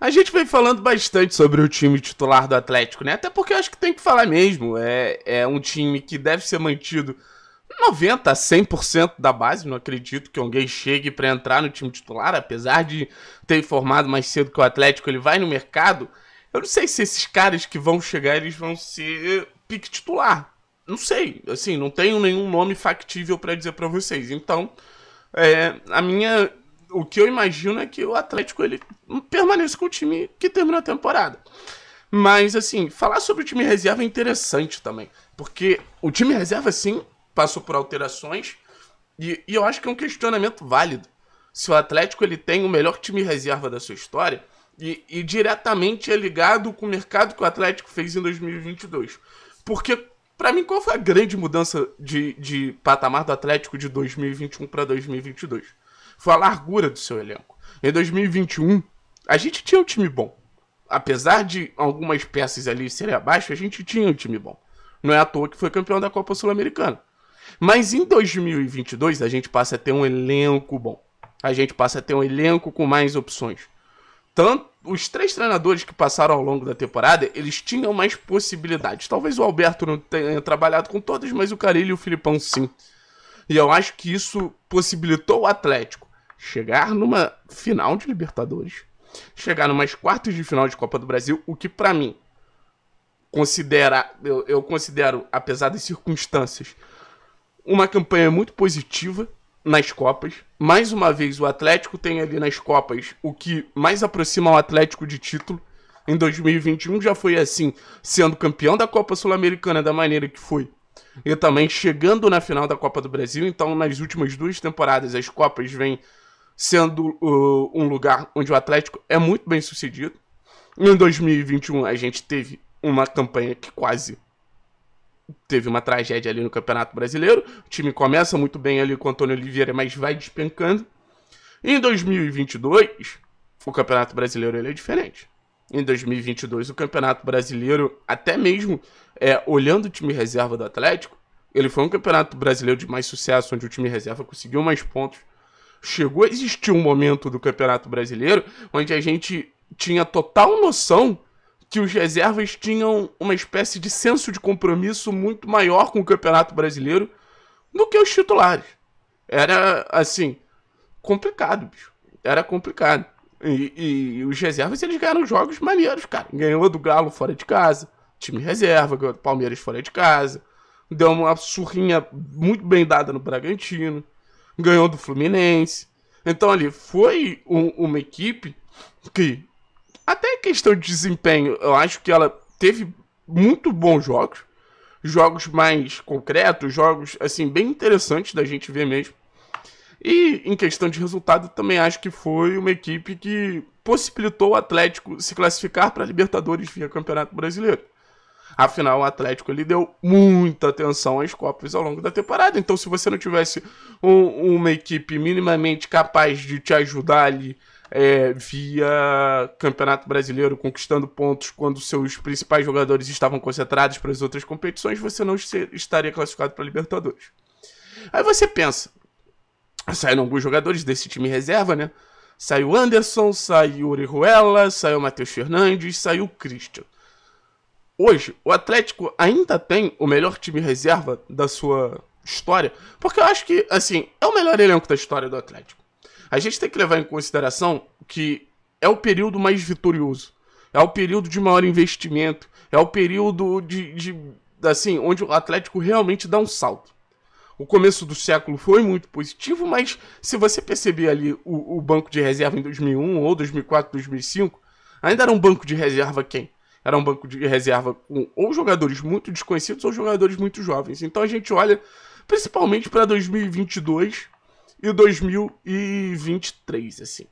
A gente vem falando bastante sobre o time titular do Atlético, né? Até porque eu acho que tem que falar mesmo. É, é um time que deve ser mantido 90% a 100% da base. Não acredito que alguém chegue para entrar no time titular, apesar de ter informado mais cedo que o Atlético ele vai no mercado. Eu não sei se esses caras que vão chegar eles vão ser pique titular. Não sei, assim, não tenho nenhum nome factível para dizer para vocês. Então, é, a minha o que eu imagino é que o Atlético ele permaneça com o time que termina a temporada. Mas, assim, falar sobre o time reserva é interessante também. Porque o time reserva, sim, passou por alterações. E, e eu acho que é um questionamento válido. Se o Atlético ele tem o melhor time reserva da sua história. E, e diretamente é ligado com o mercado que o Atlético fez em 2022. Porque, para mim, qual foi a grande mudança de, de patamar do Atlético de 2021 para 2022? foi a largura do seu elenco. Em 2021, a gente tinha um time bom. Apesar de algumas peças ali serem abaixo, a gente tinha um time bom. Não é à toa que foi campeão da Copa Sul-Americana. Mas em 2022, a gente passa a ter um elenco bom. A gente passa a ter um elenco com mais opções. Tanto os três treinadores que passaram ao longo da temporada, eles tinham mais possibilidades. Talvez o Alberto não tenha trabalhado com todas, mas o Carilho e o Filipão sim. E eu acho que isso possibilitou o Atlético chegar numa final de Libertadores, chegar numas quartas de final de Copa do Brasil, o que para mim considera, eu, eu considero, apesar das circunstâncias, uma campanha muito positiva nas Copas. Mais uma vez, o Atlético tem ali nas Copas o que mais aproxima o Atlético de título. Em 2021 já foi assim, sendo campeão da Copa Sul-Americana da maneira que foi. E também chegando na final da Copa do Brasil. Então, nas últimas duas temporadas, as Copas vêm sendo uh, um lugar onde o Atlético é muito bem sucedido. Em 2021 a gente teve uma campanha que quase teve uma tragédia ali no Campeonato Brasileiro. O time começa muito bem ali com o Antônio Oliveira, mas vai despencando. Em 2022, o Campeonato Brasileiro ele é diferente. Em 2022, o Campeonato Brasileiro, até mesmo é, olhando o time reserva do Atlético, ele foi um Campeonato Brasileiro de mais sucesso, onde o time reserva conseguiu mais pontos chegou a existir um momento do Campeonato Brasileiro onde a gente tinha total noção que os reservas tinham uma espécie de senso de compromisso muito maior com o Campeonato Brasileiro do que os titulares. Era, assim, complicado, bicho. Era complicado. E, e, e os reservas, eles ganharam jogos maneiros, cara. Ganhou do Galo fora de casa, time reserva, ganhou do Palmeiras fora de casa, deu uma surrinha muito bem dada no Bragantino ganhou do Fluminense. Então ali foi um, uma equipe que até questão de desempenho, eu acho que ela teve muito bons jogos, jogos mais concretos, jogos assim bem interessantes da gente ver mesmo. E em questão de resultado, também acho que foi uma equipe que possibilitou o Atlético se classificar para a Libertadores via Campeonato Brasileiro. Afinal, o Atlético ele deu muita atenção às Copas ao longo da temporada. Então, se você não tivesse um, uma equipe minimamente capaz de te ajudar ali é, via Campeonato Brasileiro, conquistando pontos quando seus principais jogadores estavam concentrados para as outras competições, você não estaria classificado para Libertadores. Aí você pensa, saíram alguns jogadores desse time reserva, né? Saiu Anderson, saiu Ruela, saiu Matheus Fernandes, saiu Christian hoje o Atlético ainda tem o melhor time reserva da sua história, porque eu acho que, assim, é o melhor elenco da história do Atlético. A gente tem que levar em consideração que é o período mais vitorioso, é o período de maior investimento, é o período de, de assim, onde o Atlético realmente dá um salto. O começo do século foi muito positivo, mas se você perceber ali o, o banco de reserva em 2001 ou 2004, 2005, ainda era um banco de reserva quem? era um banco de reserva com ou jogadores muito desconhecidos ou jogadores muito jovens. Então a gente olha principalmente para 2022 e 2023, assim.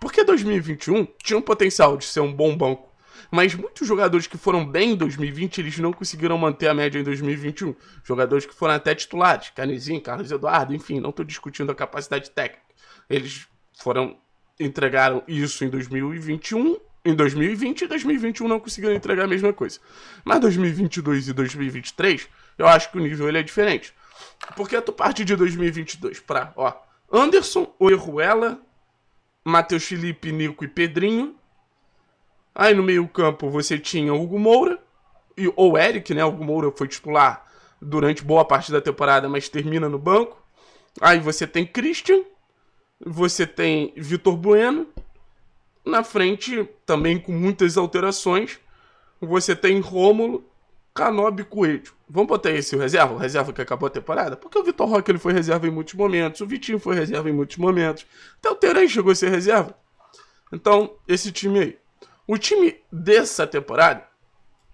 Porque 2021 tinha um potencial de ser um bom banco, mas muitos jogadores que foram bem em 2020, eles não conseguiram manter a média em 2021. Jogadores que foram até titulares, Canizinho, Carlos Eduardo, enfim, não estou discutindo a capacidade técnica. Eles foram entregaram isso em 2021 em 2020 e 2021 não conseguiram entregar a mesma coisa. Mas 2022 e 2023, eu acho que o nível ele é diferente. Porque tu parte de 2022 para, ó, Anderson, Oeruela, Matheus Felipe, Nico e Pedrinho. Aí no meio-campo você tinha Hugo Moura e ou Eric, né? Hugo Moura foi titular durante boa parte da temporada, mas termina no banco. Aí você tem Christian, você tem Vitor Bueno, na frente, também com muitas alterações, você tem Rômulo, Canob e Coelho. Vamos botar esse o reserva? O reserva que acabou a temporada? Porque o Vitor Roque ele foi reserva em muitos momentos, o Vitinho foi reserva em muitos momentos, até o Teran chegou a ser reserva. Então, esse time aí. O time dessa temporada,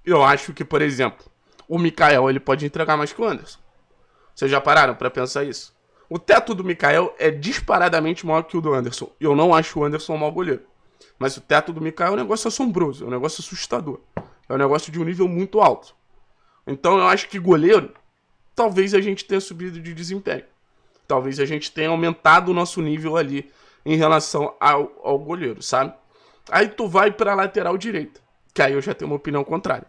eu acho que, por exemplo, o Mikael ele pode entregar mais que o Anderson. Vocês já pararam para pensar isso? O teto do Mikael é disparadamente maior que o do Anderson. E eu não acho o Anderson um mau goleiro. Mas o teto do Mikael é um negócio assombroso, é um negócio assustador. É um negócio de um nível muito alto. Então eu acho que goleiro, talvez a gente tenha subido de desempenho. Talvez a gente tenha aumentado o nosso nível ali em relação ao, ao goleiro, sabe? Aí tu vai pra lateral direita, que aí eu já tenho uma opinião contrária.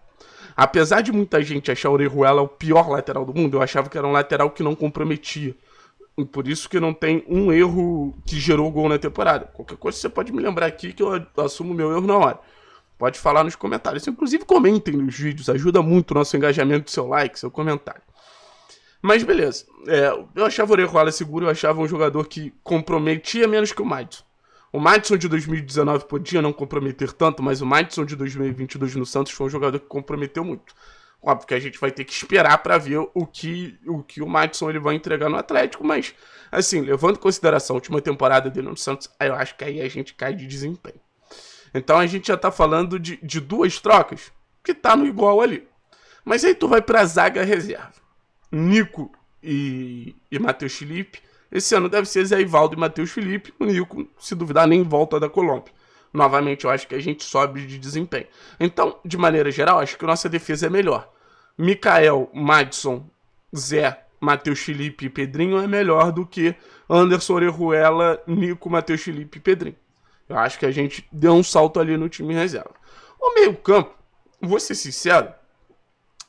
Apesar de muita gente achar o Orejuela o pior lateral do mundo, eu achava que era um lateral que não comprometia e por isso que não tem um erro que gerou gol na temporada. Qualquer coisa você pode me lembrar aqui que eu assumo meu erro na hora. Pode falar nos comentários. Inclusive comentem nos vídeos, ajuda muito o nosso engajamento, seu like, seu comentário. Mas beleza, é, eu achava o Orejuela seguro, eu achava um jogador que comprometia menos que o Madison. O Madison de 2019 podia não comprometer tanto, mas o Madison de 2022 no Santos foi um jogador que comprometeu muito. Óbvio que a gente vai ter que esperar para ver o que o, que o Madison ele vai entregar no Atlético, mas, assim, levando em consideração a última temporada dele no Santos, aí eu acho que aí a gente cai de desempenho. Então a gente já tá falando de, de duas trocas que tá no igual ali. Mas aí tu vai pra zaga reserva. Nico e, e Matheus Felipe. Esse ano deve ser Zé Ivaldo e Matheus Felipe. O Nico, se duvidar, nem volta da Colômbia novamente, eu acho que a gente sobe de desempenho. Então, de maneira geral, acho que nossa defesa é melhor. Mikael, Madison, Zé, Matheus Felipe e Pedrinho é melhor do que Anderson Orejuela, Nico, Matheus Felipe e Pedrinho. Eu acho que a gente deu um salto ali no time reserva. O meio-campo, vou ser sincero,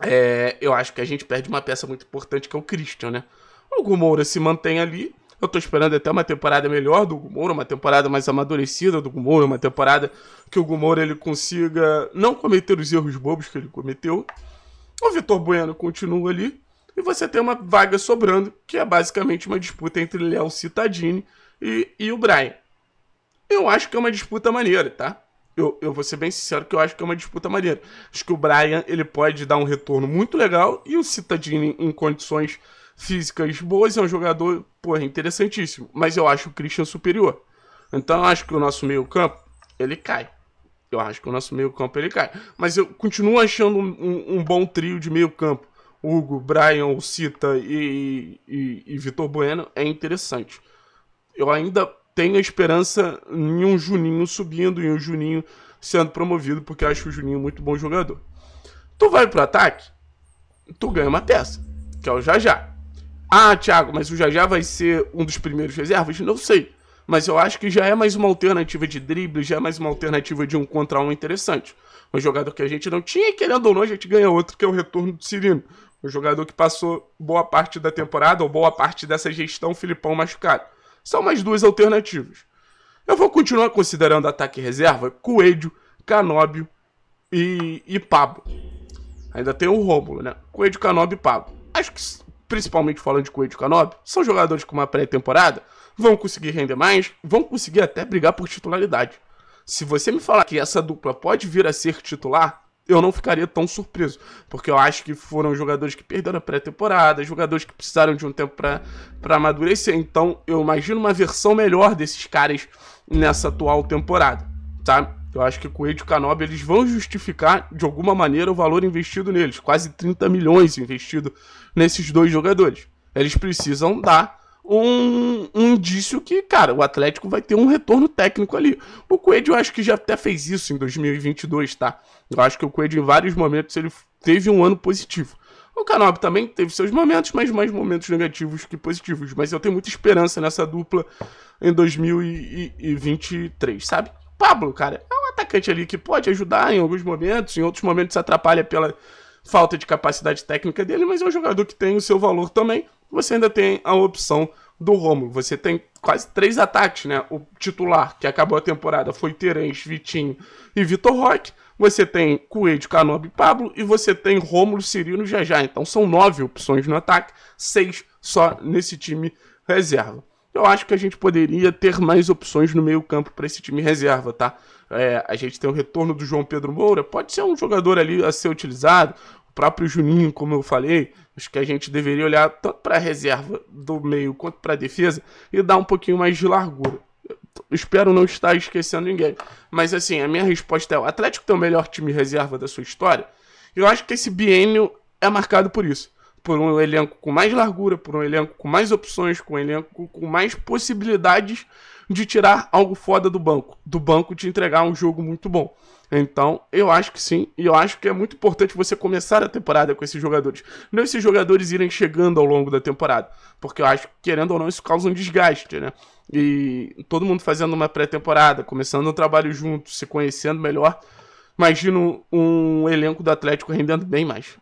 é, eu acho que a gente perde uma peça muito importante que é o Christian, né? O Hugo Moura se mantém ali, eu tô esperando até uma temporada melhor do Gumoura, uma temporada mais amadurecida do Gumoura, uma temporada que o Gumoura ele consiga não cometer os erros bobos que ele cometeu. O Vitor Bueno continua ali e você tem uma vaga sobrando, que é basicamente uma disputa entre Léo Cittadini e, e o Brian. Eu acho que é uma disputa maneira, tá? Eu, eu vou ser bem sincero que eu acho que é uma disputa maneira. Acho que o Brian ele pode dar um retorno muito legal e o Citadini em condições físicas boas, é um jogador, porra, interessantíssimo. Mas eu acho o Christian superior. Então eu acho que o nosso meio-campo, ele cai. Eu acho que o nosso meio-campo ele cai. Mas eu continuo achando um, um, um bom trio de meio-campo. Hugo, Brian, Cita e, e, e Vitor Bueno é interessante. Eu ainda tenho a esperança em um Juninho subindo e um Juninho sendo promovido, porque eu acho o Juninho muito bom jogador. Tu vai pro ataque, tu ganha uma peça, que é o Jajá. Ah, Thiago, mas o Jajá vai ser um dos primeiros reservas? Não sei. Mas eu acho que já é mais uma alternativa de drible, já é mais uma alternativa de um contra um interessante. Um jogador que a gente não tinha querendo ou não, a gente ganha outro, que é o retorno do Cirino. Um jogador que passou boa parte da temporada, ou boa parte dessa gestão, Filipão machucado. São mais duas alternativas. Eu vou continuar considerando ataque reserva Coelho, Canóbio e, e Pablo. Ainda tem o Rômulo, né? Coelho, Canóbio e Pablo. Acho que principalmente falando de Coelho e Canobi, são jogadores com uma pré-temporada, vão conseguir render mais, vão conseguir até brigar por titularidade. Se você me falar que essa dupla pode vir a ser titular, eu não ficaria tão surpreso, porque eu acho que foram jogadores que perderam a pré-temporada, jogadores que precisaram de um tempo para amadurecer. Então, eu imagino uma versão melhor desses caras nessa atual temporada, tá? Eu acho que com o Eide Canobi eles vão justificar de alguma maneira o valor investido neles, quase 30 milhões investido nesses dois jogadores. Eles precisam dar um, um indício que, cara, o Atlético vai ter um retorno técnico ali. O Coelho eu acho que já até fez isso em 2022, tá? Eu acho que o Coelho em vários momentos ele teve um ano positivo. O Canob também teve seus momentos, mas mais momentos negativos que positivos. Mas eu tenho muita esperança nessa dupla em 2023, sabe? Pablo, cara, é marcante ali que pode ajudar em alguns momentos, em outros momentos atrapalha pela falta de capacidade técnica dele, mas é um jogador que tem o seu valor também. Você ainda tem a opção do Romulo. Você tem quase três ataques, né? O titular que acabou a temporada foi Terence, Vitinho e Vitor Roque. Você tem Coelho, Canobi e Pablo. E você tem Romulo, Cirino e Jajá. Então são nove opções no ataque, seis só nesse time reserva eu acho que a gente poderia ter mais opções no meio-campo para esse time reserva, tá? É, a gente tem o retorno do João Pedro Moura, pode ser um jogador ali a ser utilizado. O próprio Juninho, como eu falei, acho que a gente deveria olhar tanto para a reserva do meio quanto para a defesa e dar um pouquinho mais de largura. espero não estar esquecendo ninguém. Mas assim, a minha resposta é: o Atlético tem o melhor time reserva da sua história. Eu acho que esse biênio é marcado por isso por um elenco com mais largura, por um elenco com mais opções, com um elenco com mais possibilidades de tirar algo foda do banco, do banco te entregar um jogo muito bom. Então, eu acho que sim, e eu acho que é muito importante você começar a temporada com esses jogadores. Não esses jogadores irem chegando ao longo da temporada, porque eu acho que, querendo ou não, isso causa um desgaste, né? E todo mundo fazendo uma pré-temporada, começando um trabalho junto, se conhecendo melhor. Imagino um elenco do Atlético rendendo bem mais.